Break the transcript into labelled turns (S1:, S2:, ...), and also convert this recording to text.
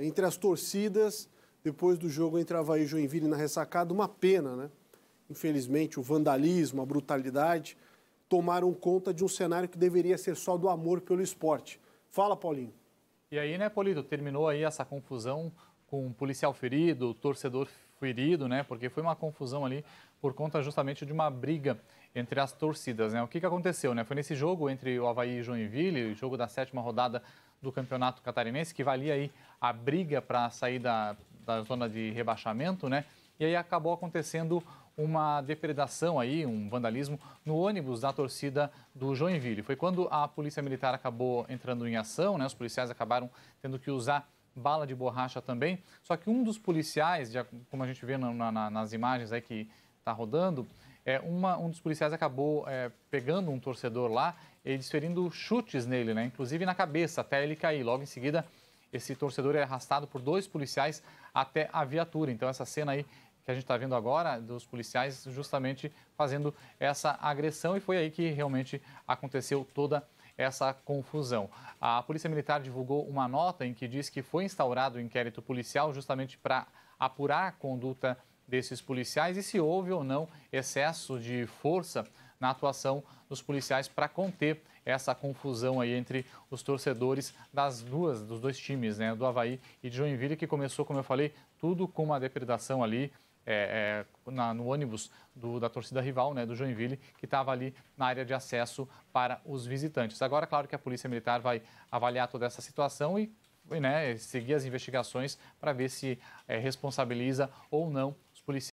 S1: entre as torcidas depois do jogo entre Havaí e Joinville na ressacada, uma pena, né? Infelizmente, o vandalismo, a brutalidade tomaram conta de um cenário que deveria ser só do amor pelo esporte. Fala, Paulinho.
S2: E aí, né, Polito, terminou aí essa confusão com um policial ferido, torcedor ferido, né? Porque foi uma confusão ali por conta justamente de uma briga entre as torcidas, né? O que, que aconteceu, né? Foi nesse jogo entre o Havaí e Joinville, jogo da sétima rodada do Campeonato Catarinense, que valia aí a briga para sair da, da zona de rebaixamento, né? E aí acabou acontecendo uma depredação aí, um vandalismo no ônibus da torcida do Joinville. Foi quando a Polícia Militar acabou entrando em ação, né? Os policiais acabaram tendo que usar bala de borracha também. Só que um dos policiais, como a gente vê na, na, nas imagens aí que está rodando, é, uma, um dos policiais acabou é, pegando um torcedor lá e desferindo chutes nele, né? inclusive na cabeça, até ele cair. Logo em seguida, esse torcedor é arrastado por dois policiais até a viatura. Então, essa cena aí que a gente está vendo agora, dos policiais justamente fazendo essa agressão, e foi aí que realmente aconteceu toda a essa confusão. A Polícia Militar divulgou uma nota em que diz que foi instaurado um inquérito policial justamente para apurar a conduta desses policiais e se houve ou não excesso de força na atuação dos policiais para conter essa confusão aí entre os torcedores das duas dos dois times, né, do Havaí e de Joinville, que começou, como eu falei, tudo com uma depredação ali é, é, na, no ônibus do, da torcida rival, né, do Joinville, que estava ali na área de acesso para os visitantes. Agora, é claro que a Polícia Militar vai avaliar toda essa situação e né, seguir as investigações para ver se é, responsabiliza ou não os policiais.